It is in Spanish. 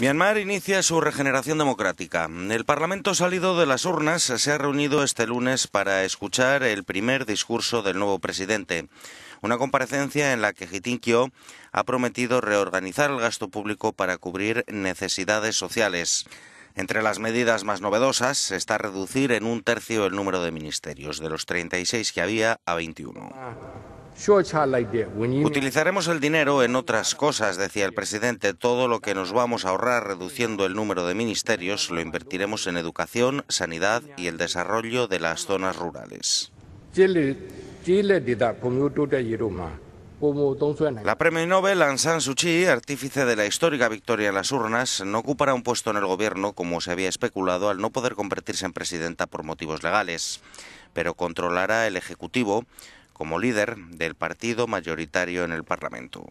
Myanmar inicia su regeneración democrática. El Parlamento salido de las urnas se ha reunido este lunes para escuchar el primer discurso del nuevo presidente. Una comparecencia en la que Hitinkyo ha prometido reorganizar el gasto público para cubrir necesidades sociales. Entre las medidas más novedosas está reducir en un tercio el número de ministerios, de los 36 que había a 21. Utilizaremos el dinero en otras cosas, decía el presidente. Todo lo que nos vamos a ahorrar reduciendo el número de ministerios lo invertiremos en educación, sanidad y el desarrollo de las zonas rurales. La premio Nobel Aung San Suu Kyi, artífice de la histórica victoria en las urnas, no ocupará un puesto en el gobierno como se había especulado al no poder convertirse en presidenta por motivos legales, pero controlará el Ejecutivo como líder del partido mayoritario en el Parlamento.